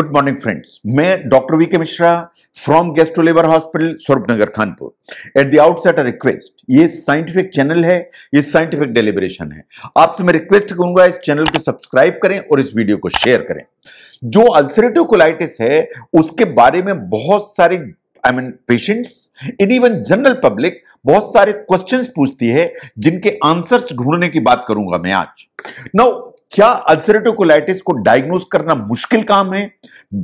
good morning friends मैं doctor V K Mishra from टू labour hospital Nagar Khanpur at the outset a request ये scientific channel है ये scientific deliberation है आपसे मैं रिक्वेस्ट करूंगा इस चैनल को सब्सक्राइब करें और इस वीडियो को शेयर करें जो अल्सरेटिव कोलाइटिस है उसके बारे में बहुत सारे I mean patients in even general public बहुत सारे क्वेश्चंस पूछती है जिनके आंसर्स ढूंढने की बात करूंगा मैं आज नाउ क्या अल्सरेटिव कोलाइटिस को डायग्नोज करना मुश्किल काम है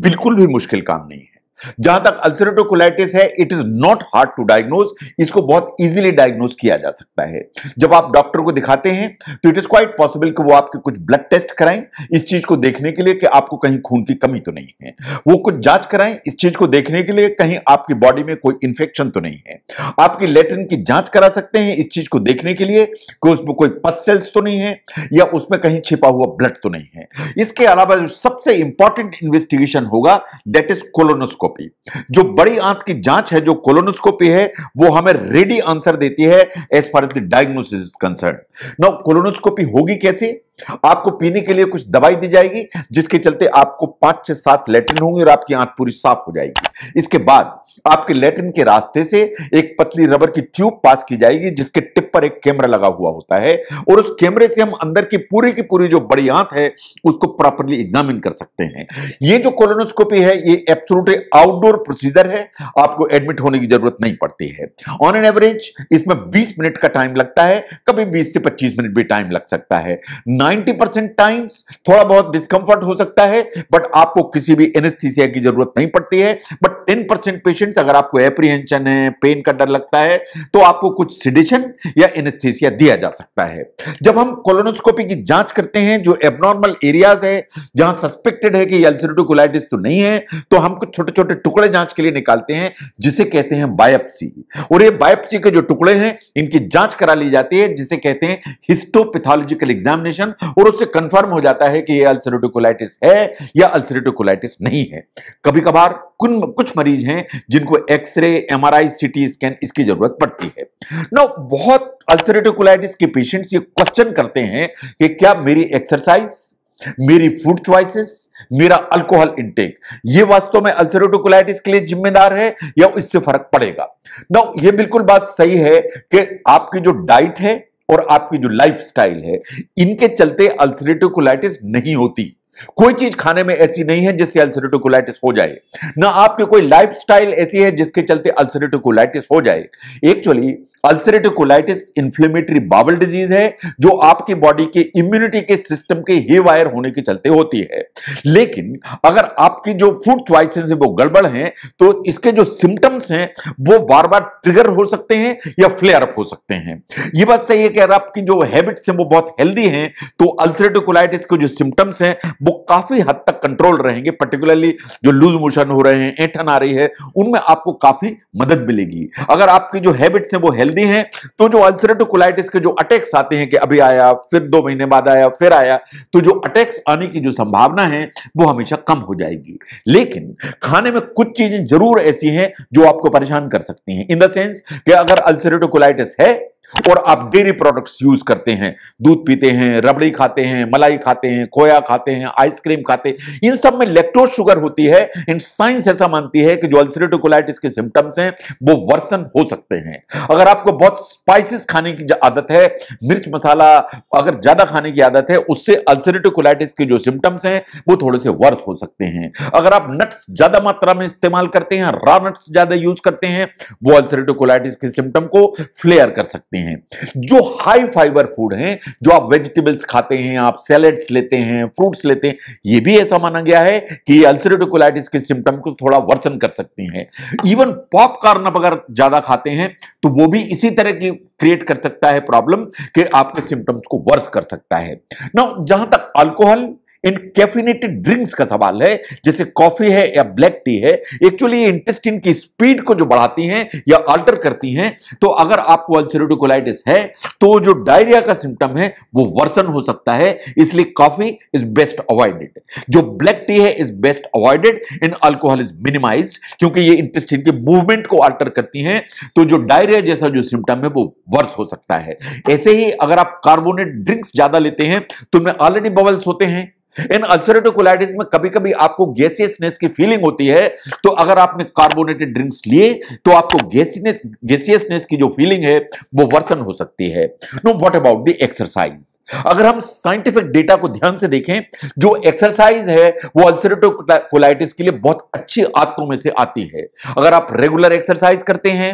बिल्कुल भी मुश्किल काम नहीं है जहां तक अल्सरेटोकोलाइटिस है it is not hard to diagnose इसको बहुत इजीली डायग्नोज किया जा सकता है जब आप डॉक्टर को दिखाते हैं तो इट इज क्वाइट पॉसिबल कि वो आपके कुछ ब्लड टेस्ट कराएं इस चीज को देखने के लिए कि आपको कहीं खून की कमी तो नहीं है वो कुछ जांच कराएं इस चीज को देखने के लिए कहीं आपकी बॉडी में कोई इंफेक्शन तो नहीं है आपकी लेटरिन की जांच करा सकते हैं इस चीज को देखने के लिए कि उसमें कोई पस सेल्स तो नहीं है या उसमें कहीं छिपा हुआ ब्लड तो नहीं है इसके अलावा जो सबसे इंपॉर्टेंट इन्वेस्टिगेशन होगा दैट इज कोलोनोस्कोप कोलोनोस्कोपी जो बड़ी आंत की जांच है जो कोलोनोस्कोपी है वो हमें रेडी आंसर देती है as far as the diagnosis concern now colonoscopy होगी कैसे आपको पीने के लिए कुछ दवाई दी जाएगी जिसके चलते आपको पांच से सात लेटरिन होंगे और आपकी आंख पूरी साफ हो जाएगी इसके बाद आपके लेटरिन के रास्ते से एक पतली रबर की ट्यूब पास की जाएगी जिसके टिप पर एक कैमरा लगा हुआ होता है और उस कैमरे से हम अंदर की पूरी की पूरी जो बड़ी आंत है उसको प्रॉपरली एग्जामिन कर सकते हैं ये जो कोलोनोस्कोपी है ये एब्सोलूट आउटडोर प्रोसीजर है आपको एडमिट होने की जरूरत नहीं पड़ती है ऑन एन एवरेज इसमें बीस मिनट का टाइम लगता है कभी बीस से पच्चीस मिनट भी टाइम लग सकता है ना 90 परसेंट टाइम्स थोड़ा बहुत डिस्कंफर्ट हो सकता है बट आपको किसी भी एनेस्थीसिया की जरूरत नहीं पड़ती है बट 10 परसेंट पेशेंट्स अगर आपको एप्रीहेंशन है पेन का डर लगता है तो आपको कुछ सिडिशन या एनेस्थीसिया दिया जा सकता है जब हम कोलोनोस्कोपी की जांच करते हैं जो एबनॉर्मल एरियाज है जहां सस्पेक्टेड है कि कोलाइटिस तो नहीं है तो हम कुछ छोटे छोटे टुकड़े जांच के लिए निकालते हैं जिसे कहते हैं बायोप्सी और ये बायोप्सी के जो टुकड़े हैं इनकी जांच करा ली जाती है जिसे कहते हैं हिस्टोपैथोलॉजिकल एग्जामिनेशन और उससे कंफर्म हो जाता है कि ये अल्सरेटिकुलाइटिस है या अल्सरेटिकुलाइटिस नहीं है कभी कभार कुछ मरीज हैं जिनको एक्सरे एमआरआई सीटी स्कैन इसकी जरूरत पड़ती है ना बहुत अल्सरेटिकुलाइटिस के पेशेंट्स ये क्वेश्चन करते हैं कि क्या मेरी एक्सरसाइज मेरी फूड चॉइसेस मेरा अल्कोहल इंटेक ये वास्तव में अल्सरेटिव के लिए जिम्मेदार है या इससे फर्क पड़ेगा ना ये बिल्कुल बात सही है कि आपकी जो डाइट है और आपकी जो लाइफ स्टाइल है इनके चलते अल्सरेटिव कोलाइटिस नहीं होती कोई चीज खाने में ऐसी नहीं है जिससे अल्सरेटिव कोलाइटिस हो जाए ना आपकी कोई लाइफ स्टाइल ऐसी है जिसके चलते अल्सरेटिव कोलाइटिस हो जाए actually ulcerative colitis inflammatory bowel disease है जो आपकी बॉडी के इम्यूनिटी के सिस्टम के ही वायर होने के चलते होती है लेकिन अगर आपकी जो फूड च्वाइसेस है वो गड़बड़ हैं तो इसके जो सिम्टम्स हैं वो बार बार ट्रिगर हो सकते हैं या फ्लेयर हो सकते हैं ये बात सही है कि अगर आपकी जो हैबिट्स हैं वो बहुत हेल्दी हैं तो अल्सरेटिव कोलाइटिस के जो सिम्टम्स हैं वो काफी हद तक कंट्रोल रहेंगे पर्टिकुलरली जो लूज मोशन हो रहे हैं ऐठन आ रही है उनमें आपको काफी मदद मिलेगी अगर आपकी जो हैबिट्स हैं वो हेल्दी यदि हैं तो जो अल्सरेटिव कोलाइटिस के जो अटैक्स आते हैं कि अभी आया फिर दो महीने बाद आया फिर आया तो जो अटैक्स आने की जो संभावना है वो हमेशा कम हो जाएगी लेकिन खाने में कुछ चीजें जरूर ऐसी हैं जो आपको परेशान कर सकती हैं इन द सेंस कि अगर अल्सरेटोकोलाइटिस है और आप डेयरी प्रोडक्ट्स यूज करते हैं दूध पीते हैं रबड़ी खाते हैं मलाई खाते हैं खोया खाते हैं आइसक्रीम खाते हैं इन सब में लेक्टोज शुगर होती है इन साइंस ऐसा मानती है कि जो अल्सरेटोकोलाइटिस के सिम्टम्स हैं वो वर्सन हो सकते हैं अगर आपको बहुत स्पाइसिस खाने की आदत है मिर्च मसाला अगर ज्यादा खाने की आदत है उससे अल्सरेटोकोलाइटिस के जो सिम्टम्स हैं वो थोड़े से वर्स हो सकते हैं अगर आप नट्स ज्यादा मात्रा में इस्तेमाल करते हैं रॉ नट्स ज्यादा यूज करते हैं वो अल्सरेटोकोलाइटिस के सिम्टम को फ्लेयर कर सकते हैं सकते हैं जो हाई फाइबर फूड हैं जो आप वेजिटेबल्स खाते हैं आप सैलड्स लेते हैं फ्रूट्स लेते हैं ये भी ऐसा माना गया है कि अल्सरेटोकोलाइटिस के सिम्टम को थोड़ा वर्सन कर सकते हैं इवन पॉपकॉर्न अगर ज्यादा खाते हैं तो वो भी इसी तरह की क्रिएट कर सकता है प्रॉब्लम कि आपके सिम्टम्स को वर्स कर सकता है ना जहां तक अल्कोहल इन कैफिनेटेड ड्रिंक्स का सवाल है जैसे कॉफी है या ब्लैक टी है एक्चुअली इंटेस्टिन की स्पीड को जो बढ़ाती हैं या अल्टर करती हैं तो अगर आपको अल्सरेटिव है तो जो डायरिया का सिम्टम है वो वर्सन हो सकता है इसलिए कॉफी इज बेस्ट अवॉइडेड जो ब्लैक टी है is best avoided in alcohol is minimise क्योंकि ये इंटेस्टिन के मूवमेंट को अल्टर करती हैं तो जो डायरिया जैसा जो सिम्टम है वो वर्स हो सकता है ऐसे ही अगर आप कार्बोनेट ड्रिंक्स ज्यादा लेते हैं तो उनमें ऑलरेडी बबल्स होते हैं इन अल्सरेटिव कोलाइटिस में कभी कभी आपको गैसियसनेस की फीलिंग होती है तो अगर आपने कार्बोनेटेड ड्रिंक्स लिए तो आपको गैसीनेस गैसियसनेस की जो फीलिंग है वो वर्सन हो सकती है no what about the exercise अगर हम साइंटिफिक डेटा को ध्यान से देखें जो एक्सरसाइज है वो अल्सरेटिव कोलाइटिस के लिए बहुत अच्छी आदतों में से आती है अगर आप रेगुलर एक्सरसाइज करते हैं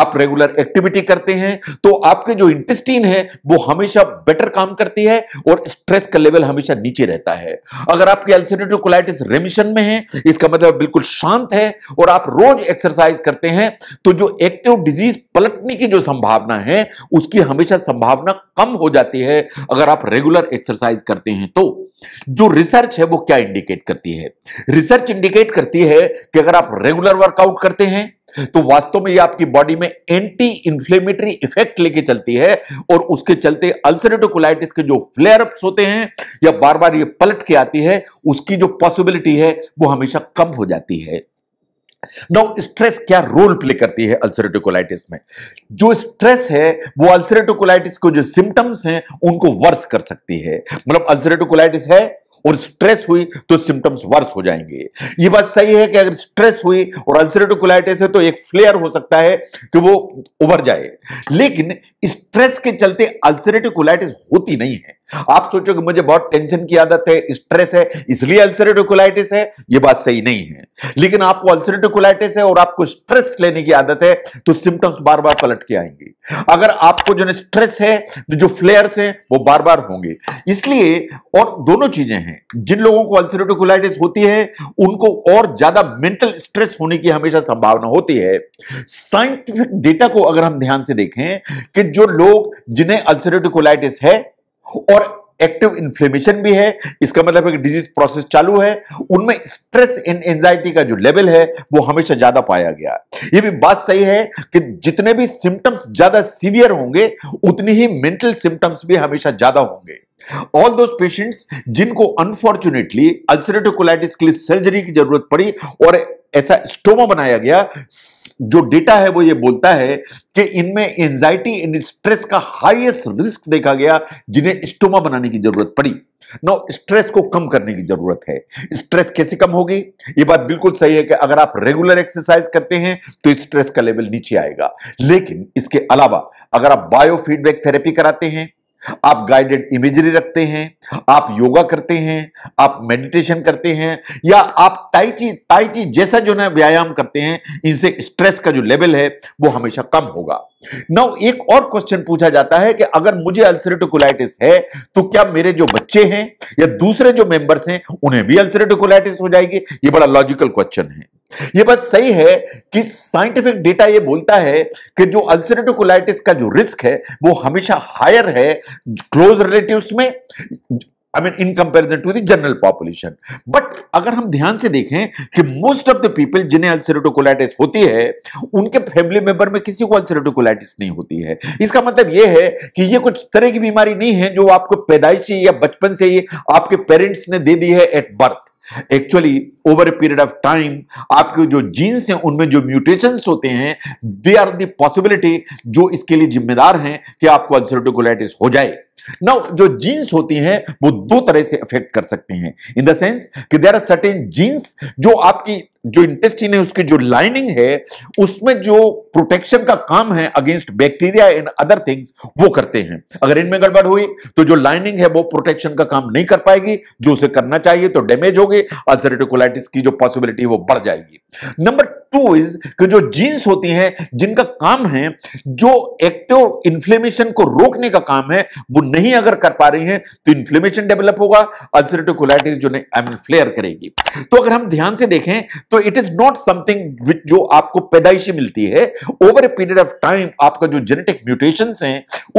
आप रेगुलर एक्टिविटी करते हैं तो आपके जो इंटेस्टीन है वो हमेशा बेटर काम करती है और स्ट्रेस का लेवल हमेशा नीचे रहता है है अगर आपकी अल्सरेटिव कोलाइटिस रेमिशन में है इसका मतलब बिल्कुल शांत है और आप रोज एक्सरसाइज करते हैं तो जो एक्टिव डिजीज पलटने की जो संभावना है उसकी हमेशा संभावना कम हो जाती है अगर आप रेगुलर एक्सरसाइज करते हैं तो जो रिसर्च है वो क्या इंडिकेट करती है रिसर्च इंडिकेट करती है कि अगर आप रेगुलर वर्कआउट करते हैं तो वास्तव में ये आपकी बॉडी में एंटी इंफ्लेमेटरी इफेक्ट लेके चलती है और उसके चलते अल्सरेटोकोलाइटिस के जो फ्लेयर अप्स होते हैं या बार बार ये पलट के आती है उसकी जो पॉसिबिलिटी है वो हमेशा कम हो जाती है नाउ स्ट्रेस क्या रोल प्ले करती है अल्सरेटिव में जो स्ट्रेस है वो अल्सरेटिव को जो सिम्टम्स हैं उनको वर्स कर सकती है मतलब अल्सरेटिव है और स्ट्रेस हुई तो सिम्टम्स वर्स हो जाएंगे ये बात सही है कि अगर स्ट्रेस हुई और अल्सरेटिव है तो एक फ्लेयर हो सकता है कि वो उभर जाए लेकिन स्ट्रेस के चलते अल्सरेटिव होती नहीं है आप सोचो कि मुझे बहुत टेंशन की आदत है स्ट्रेस है इसलिए अल्सरेटिव है यह बात सही नहीं है लेकिन आपको अल्सरेटिव है और आपको स्ट्रेस लेने की आदत है तो सिम्टम्स बार बार पलट के आएंगे अगर आपको जो स्ट्रेस है तो जो फ्लेयर्स हैं वो बार बार होंगे इसलिए और दोनों चीजें हैं जिन लोगों को अल्सरेटिव होती है उनको और ज्यादा मेंटल स्ट्रेस होने की हमेशा संभावना होती है साइंटिफिक डेटा को अगर हम ध्यान से देखें कि जो लोग जिन्हें अल्सरेटिव है और एक्टिव इन्फ्लेमेशन भी है इसका मतलब है कि डिजीज प्रोसेस चालू है उनमें स्ट्रेस एंड एंजाइटी का जो लेवल है वो हमेशा ज्यादा पाया गया ये भी बात सही है कि जितने भी सिम्टम्स ज्यादा सीवियर होंगे उतनी ही मेंटल सिम्टम्स भी हमेशा ज्यादा होंगे ऑल दो पेशेंट्स जिनको अनफॉर्चुनेटली अल्सरेटिव कोलाइटिस के लिए सर्जरी की जरूरत पड़ी और ऐसा स्टोमा बनाया गया जो डेटा है वो ये बोलता है कि इनमें एंजाइटी इन स्ट्रेस का हाईएस्ट रिस्क देखा गया जिन्हें स्टोमा बनाने की जरूरत पड़ी नो स्ट्रेस को कम करने की जरूरत है स्ट्रेस कैसे कम होगी ये बात बिल्कुल सही है कि अगर आप रेगुलर एक्सरसाइज करते हैं तो स्ट्रेस का लेवल नीचे आएगा लेकिन इसके अलावा अगर आप बायोफीडबैक थेरेपी कराते हैं आप गाइडेड इमेजरी रखते हैं आप योगा करते हैं आप मेडिटेशन करते हैं या आप ताइची ताइची जैसा जो ना व्यायाम करते हैं इनसे स्ट्रेस का जो लेवल है वो हमेशा कम होगा नाउ एक और क्वेश्चन पूछा जाता है कि अगर मुझे अल्सरेटोकोलाइटिस है तो क्या मेरे जो बच्चे हैं या दूसरे जो मेंबर्स हैं उन्हें भी अल्सरेटोकोलाइटिस हो जाएगी ये बड़ा लॉजिकल क्वेश्चन है ये बात सही है कि साइंटिफिक डेटा ये बोलता है कि जो अल्सरेटिव कोलाइटिस का जो रिस्क है वो हमेशा हायर है क्लोज रिलेटिव्स में I mean in comparison to the general population but अगर हम ध्यान से देखें कि मोस्ट ऑफ द पीपल जिन्हें अल्सरेटोकोलाइटिस होती है उनके फैमिली मेंबर में किसी को अल्सरेटोकोलाइटिस नहीं होती है इसका मतलब यह है कि यह कुछ तरह की बीमारी नहीं है जो आपको पैदाइशी या बचपन से ही आपके पेरेंट्स ने दे दी है at birth actually over a period of time आपके जो जीन्स हैं उनमें जो म्यूटेशन होते हैं दे आर दॉसिबिलिटी जो इसके लिए जिम्मेदार हैं कि आपको अल्सरेटिव हो जाए नाउ जो जीन्स होती हैं वो दो तरह से अफेक्ट कर सकते हैं इन द सेंस कि देर आर सर्टेन जीन्स जो आपकी जो इंटेस्टिन है उसकी जो लाइनिंग है उसमें जो प्रोटेक्शन का काम है against bacteria and other things वो करते हैं अगर इनमें गड़बड़ हुई तो जो लाइनिंग है वो प्रोटेक्शन का काम नहीं कर पाएगी जो उसे करना चाहिए तो डैमेज होगी अल्सरेटिकोलाइटिस की जो पॉसिबिलिटी वो बढ़ जाएगी नंबर टू इज कि जो जीन्स होती हैं जिनका काम है जो एक्टिव इन्फ्लेमेशन को रोकने का काम है वो नहीं अगर कर पा रही हैं तो इन्फ्लेमेशन डेवलप होगा अल्सरेटिव कोलाइटिस जो आई फ्लेयर करेगी तो अगर हम ध्यान से देखें तो it is not something which जो आपको पैदाइशी मिलती है over a period of time आपका जो जेनेटिक म्यूटेशन है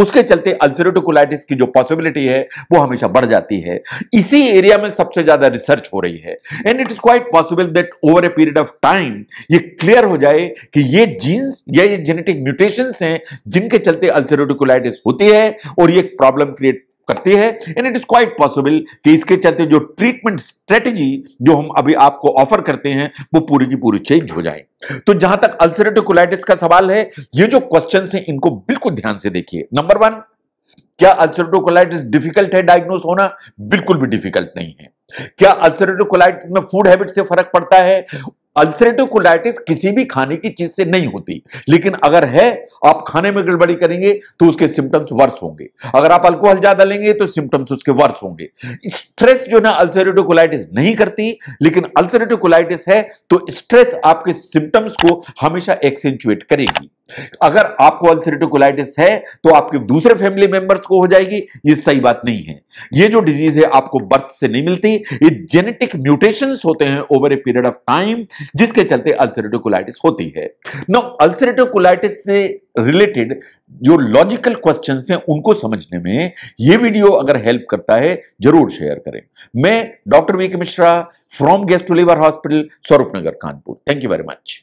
उसके चलते अल्सरेटिव कोलाइटिस की जो पॉसिबिलिटी है वो हमेशा बढ़ जाती है इसी एरिया में सबसे ज्यादा रिसर्च हो रही है and it is quite possible that over a period of time ये क्लियर हो जाए कि ये जीन्स या ये जेनेटिक म्यूटेशन हैं जिनके चलते अल्सरोटिव होती है और ये प्रॉब्लम क्रिएट करती है and it is quite possible कि इसके चलते जो ट्रीटमेंट स्ट्रेटजी जो हम अभी आपको ऑफर करते हैं वो पूरी की पूरी चेंज हो जाए तो जहां तक अल्सरेटिव का सवाल है ये जो क्वेश्चन है इनको बिल्कुल ध्यान से देखिए नंबर वन क्या अल्सरेटिव डिफिकल्ट है डायग्नोस होना बिल्कुल भी डिफिकल्ट नहीं है क्या अल्सरेटिव में फूड हैबिट से फर्क पड़ता है अल्सरेटिव कोलाइटिस किसी भी खाने की चीज से नहीं होती लेकिन अगर है आप खाने में गड़बड़ी करेंगे तो उसके सिम्टम्स वर्स होंगे अगर आप अल्कोहल ज्यादा लेंगे तो सिम्टम्स उसके वर्स होंगे स्ट्रेस जो ना अल्सरेटिव कोलाइटिस नहीं करती लेकिन अल्सरेटिव कोलाइटिस है तो स्ट्रेस आपके सिम्टम्स को हमेशा एक्सेंचुएट करेगी अगर आपको अल्सरेटिव कोलाइटिस है तो आपके दूसरे फैमिली मेंबर्स को हो जाएगी ये सही बात नहीं है ये जो डिजीज है आपको बर्थ से नहीं मिलती ये जेनेटिक म्यूटेशंस होते हैं over a period of time जिसके चलते अल्सरेटिव कोलाइटिस होती है नो अल्सरेटिव कोलाइटिस से रिलेटेड जो लॉजिकल क्वेश्चन हैं उनको समझने में ये वीडियो अगर हेल्प करता है जरूर शेयर करें मैं doctor V Mishra from gastro liver hospital Swaroop Nagar Kanpur thank you very much